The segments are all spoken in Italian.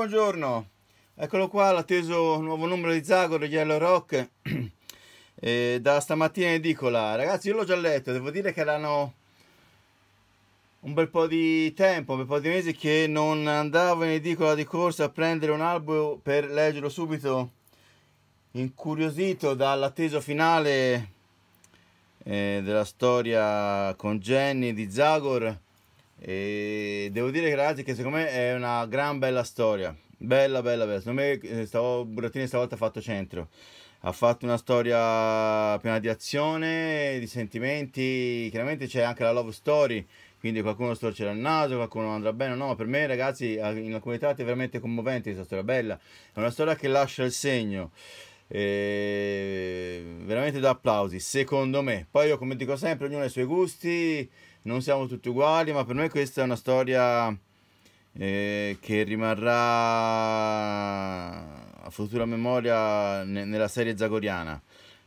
buongiorno. Eccolo qua, l'atteso nuovo numero di Zago degli Yellow Rock eh, da stamattina in edicola. Ragazzi, io l'ho già letto, devo dire che erano un bel po' di tempo, un bel po' di mesi che non andavo in edicola di corsa a prendere un albo per leggerlo subito, incuriosito dall'atteso finale eh, della storia con Jenny di Zagor e devo dire ragazzi che secondo me è una gran bella storia. Bella, bella, bella. Secondo me eh, stavo, Burattini stavolta ha fatto centro. Ha fatto una storia piena di azione, di sentimenti. Chiaramente c'è anche la love story, quindi qualcuno storcerà il naso, qualcuno andrà bene. o No, per me ragazzi in alcune tratti è veramente commovente questa storia. Bella. È una storia che lascia il segno. E veramente da applausi, secondo me. Poi io come dico sempre, ognuno ha i suoi gusti non siamo tutti uguali, ma per me questa è una storia eh, che rimarrà a futura memoria ne nella serie zagoriana.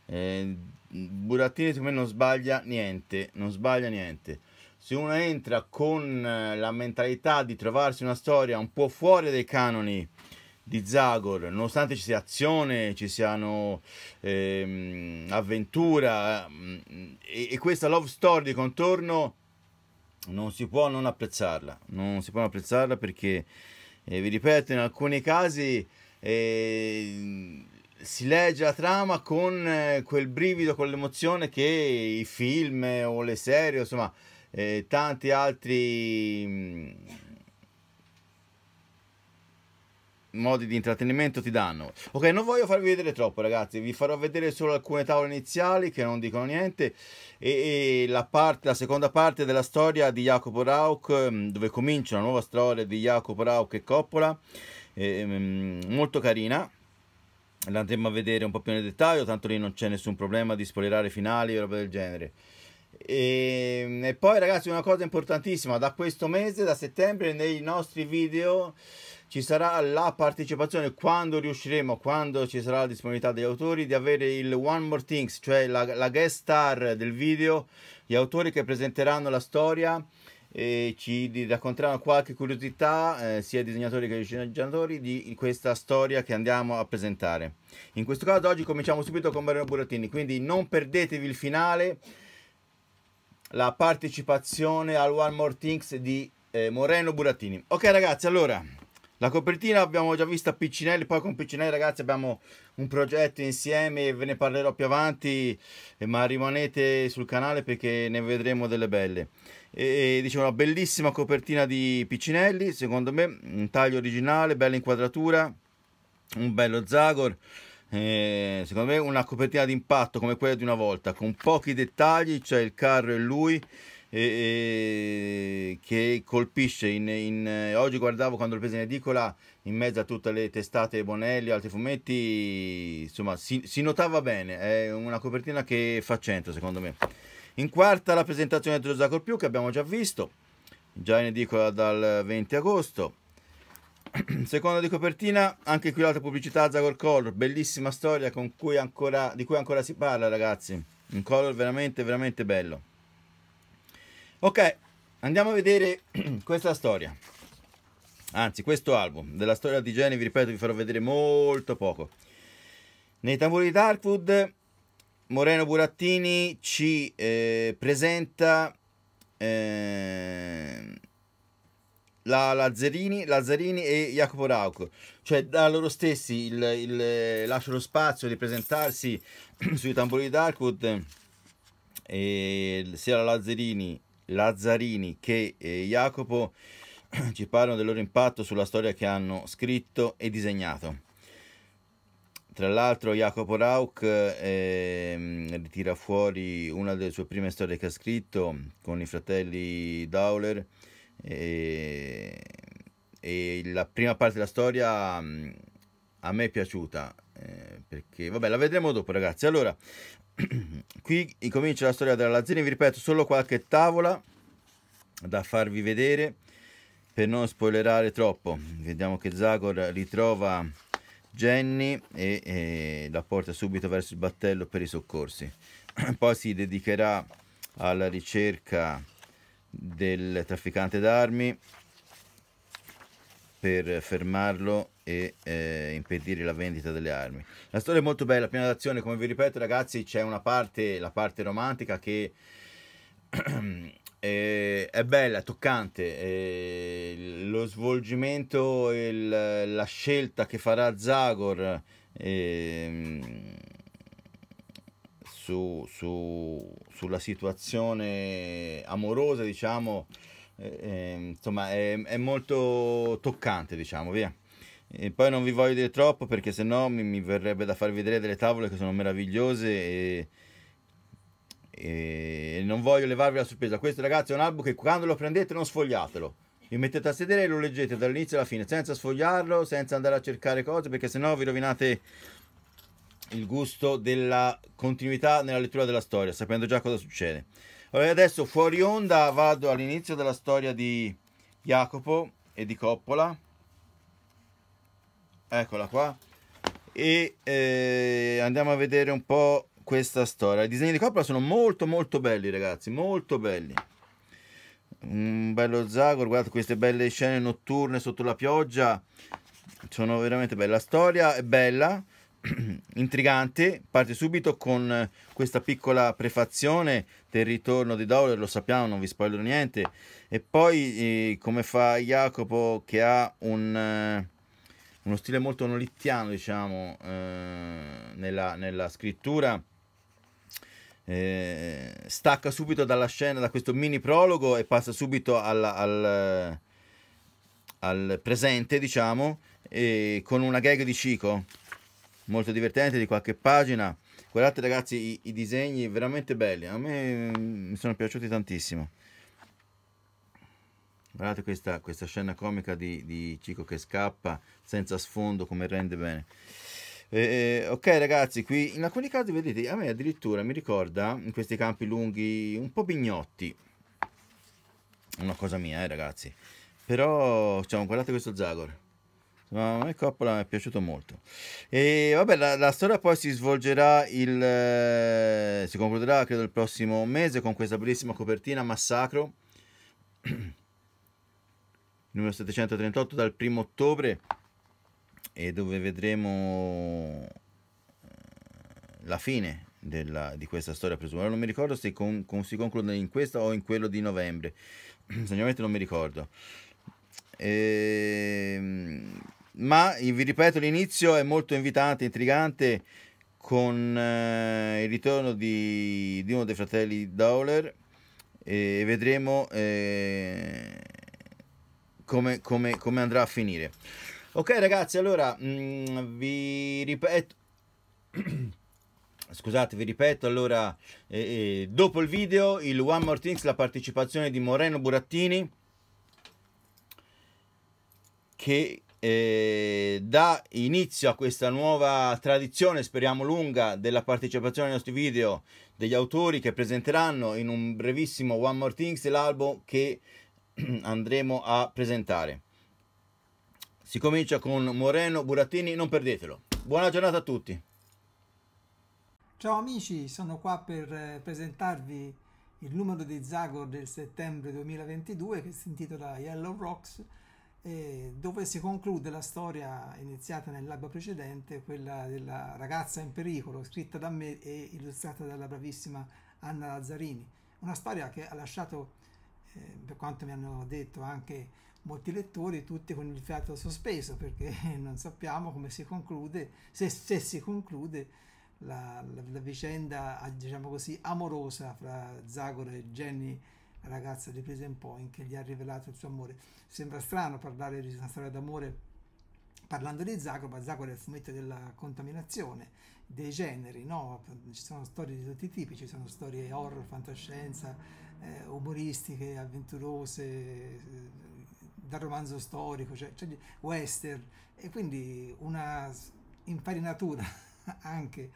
Eh, Burattini secondo me non sbaglia niente, non sbaglia niente. Se uno entra con eh, la mentalità di trovarsi una storia un po' fuori dai canoni di Zagor, nonostante ci sia azione, ci siano ehm, avventura ehm, e, e, questa love story di contorno non si può non apprezzarla, non si può non apprezzarla perché, eh, vi ripeto, in alcuni casi eh, si legge la trama con eh, quel brivido, con l'emozione che i film o le serie, insomma, eh, tanti altri mm, modi di intrattenimento ti danno. Ok, non voglio farvi vedere troppo, ragazzi. Vi farò vedere solo alcune tavole iniziali che non dicono niente. E, e la, parte, la seconda parte della storia di Jacopo Rauch, mm, dove comincia una nuova storia di Jacopo Rauch e Coppola, eh, molto carina. L'andremo a vedere un po' più nel dettaglio, tanto lì non c'è nessun problema di spoilerare finali o roba del genere. E, mm, e poi ragazzi una cosa importantissima, da questo mese, da settembre, nei nostri video ci sarà la partecipazione quando riusciremo, quando ci sarà la disponibilità degli autori, di avere il One More Things, cioè la, la guest star del video, gli autori che presenteranno la storia e ci racconteranno qualche curiosità, eh, sia disegnatori che sceneggiatori, di questa storia che andiamo a presentare. In questo caso oggi cominciamo subito con Mariano Burattini, quindi non perdetevi il finale, la partecipazione al One More Things di eh, Moreno Burattini. Ok ragazzi, allora la copertina abbiamo già vista a Piccinelli, poi con Piccinelli ragazzi abbiamo un progetto insieme, ve ne parlerò più avanti, eh, ma rimanete sul canale perché ne vedremo delle belle. E, dice una bellissima copertina di Piccinelli, secondo me, un taglio originale, bella inquadratura, un bello Zagor. Eh, secondo me una copertina d'impatto come quella di una volta con pochi dettagli cioè il carro e lui e, e che colpisce in, in, eh, oggi guardavo quando l'ho presa in edicola in mezzo a tutte le testate Bonelli altri fumetti insomma si, si notava bene è una copertina che fa 100 secondo me in quarta la presentazione di Giuseppe Più che abbiamo già visto già in edicola dal 20 agosto seconda di copertina, anche qui l'altra pubblicità Zagor Color, bellissima storia cui ancora, di cui ancora si parla ragazzi, un color veramente veramente bello. Ok, andiamo a vedere questa storia. Anzi, questo album della storia di Jenny, vi ripeto, vi farò vedere molto poco. Nei tamburi di Darkwood, Moreno Burattini ci eh, presenta eh, la Lazzarini, Lazzarini e Jacopo Rauco. Cioè, da loro stessi il, il, lascio lo spazio di presentarsi sui tamburi di Darkwood. E sia la Lazzarini Lazzarini che eh, Jacopo ci parlano del loro impatto sulla storia che hanno scritto e disegnato. Tra l'altro Jacopo Rauch eh, ritira fuori una delle sue prime storie che ha scritto con i fratelli Dowler eh, e la prima parte della storia a me è piaciuta eh, perché vabbè la vedremo dopo ragazzi allora qui incomincia la storia della Lazzini vi ripeto solo qualche tavola da farvi vedere per non spoilerare troppo vediamo che Zagor ritrova Jenny e, e la porta subito verso il battello per i soccorsi poi si dedicherà alla ricerca del trafficante d'armi per fermarlo e eh, impedire la vendita delle armi. La storia è molto bella, piena d'azione, come vi ripeto ragazzi c'è una parte, la parte romantica che è, eh, è, bella, è toccante, è eh, lo svolgimento, il, la scelta che farà Zagor è, ehm, su, su, sulla situazione amorosa diciamo eh, ehm, insomma è molto toccante diciamo via e poi non vi voglio dire troppo perché sennò mi, mi verrebbe da far vedere delle tavole che sono meravigliose e, e non voglio levarvi la sorpresa. Questo ragazzi è un album che quando lo prendete non sfogliatelo. Vi mettete a sedere e lo leggete dall'inizio alla fine, senza sfogliarlo, senza andare a cercare cose, perché sennò vi rovinate il gusto della continuità nella lettura della storia, sapendo già cosa succede. Allora adesso fuori onda vado all'inizio della storia di Jacopo e di Coppola eccola qua e eh, andiamo a vedere un po' questa storia i disegni di coppola sono molto molto belli ragazzi molto belli un bello Zagor guardate queste belle scene notturne sotto la pioggia sono veramente la storia è bella intrigante parte subito con questa piccola prefazione del ritorno di Dowler lo sappiamo non vi spoilerò niente e poi eh, come fa Jacopo che ha un eh, uno stile molto nolittiano, diciamo, eh, nella, nella, scrittura. Eh, stacca subito dalla scena, da questo mini prologo e passa subito al, al, al presente, diciamo, con una gag di Cico, molto divertente, di qualche pagina. Guardate ragazzi i, i disegni veramente belli, a me mm, mi sono piaciuti tantissimo. Guardate questa, questa scena comica di, di, Cico che scappa senza sfondo come rende bene. Eh, ok ragazzi, qui in alcuni casi vedete, a me addirittura mi ricorda in questi campi lunghi un po' pignotti. Una cosa mia eh ragazzi. Però cioè, guardate questo Zagor. Ma a me Coppola mi è piaciuto molto. E vabbè, la, la storia poi si svolgerà il... Eh, si concluderà credo il prossimo mese con questa bellissima copertina Massacro. numero 738 dal primo ottobre e dove vedremo eh, la fine della, di questa storia presumo. non mi ricordo se con, con, si conclude in questa o in quello di novembre, sinceramente non mi ricordo. E, ehm, ma vi ripeto, l'inizio è molto invitante, intrigante, con eh, il ritorno di, di, uno dei fratelli Dowler e vedremo... Eh, come, come, come andrà a finire. Ok ragazzi, allora mh, mm, vi ripeto... Scusate, vi ripeto, allora, eh, eh, dopo il video, il One More Things, la partecipazione di Moreno Burattini, che eh, dà inizio a questa nuova tradizione, speriamo lunga, della partecipazione ai nostri video degli autori che presenteranno in un brevissimo One More Things l'album che andremo a presentare. Si comincia con Moreno Burattini, non perdetelo. Buona giornata a tutti. Ciao amici, sono qua per eh, presentarvi il numero di Zagor del settembre 2022 che si intitola Yellow Rocks dove si conclude la storia iniziata nel lab precedente, quella della ragazza in pericolo, scritta da me e illustrata dalla bravissima Anna Lazzarini. Una storia che ha lasciato eh, per quanto mi hanno detto anche molti lettori, tutti con il fiato sospeso, perché non sappiamo come si conclude, se, se si conclude la, la, la, vicenda, ah, diciamo così, amorosa fra Zagor e Jenny, ragazza di Prison Point, che gli ha rivelato il suo amore. Sembra strano parlare di una storia d'amore parlando di Zagor, ma Zagor è il fumetto della contaminazione, dei generi, no? Ci sono storie di tutti i tipi, ci sono storie horror, fantascienza, eh, umoristiche, avventurose, eh, dal romanzo storico, cioè, cioè western, e quindi una infarinatura anche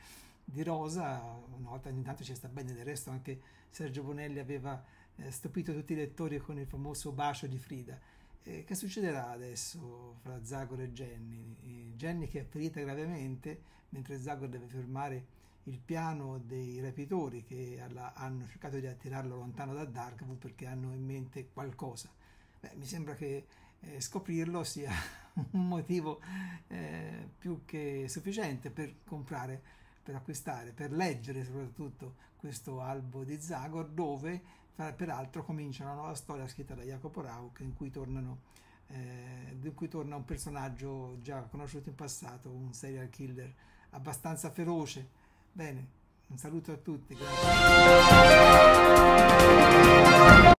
di Rosa, una volta ogni tanto ci sta bene, del resto anche Sergio Bonelli aveva eh, stupito tutti i lettori con il famoso bacio di Frida. Eh, che succederà adesso fra Zagor e Jenny? Jenny che è ferita gravemente, mentre Zagor deve fermare il piano dei rapitori che alla, hanno cercato di attirarlo lontano da Darkwood perché hanno in mente qualcosa. Beh, mi sembra che eh, scoprirlo sia un motivo eh, più che sufficiente per comprare, per acquistare, per leggere soprattutto questo albo di Zagor dove peraltro comincia una nuova storia scritta da Jacopo Rauch in cui tornano eh, in cui torna un personaggio già conosciuto in passato, un serial killer abbastanza feroce Bene, un saluto a tutti. Grazie.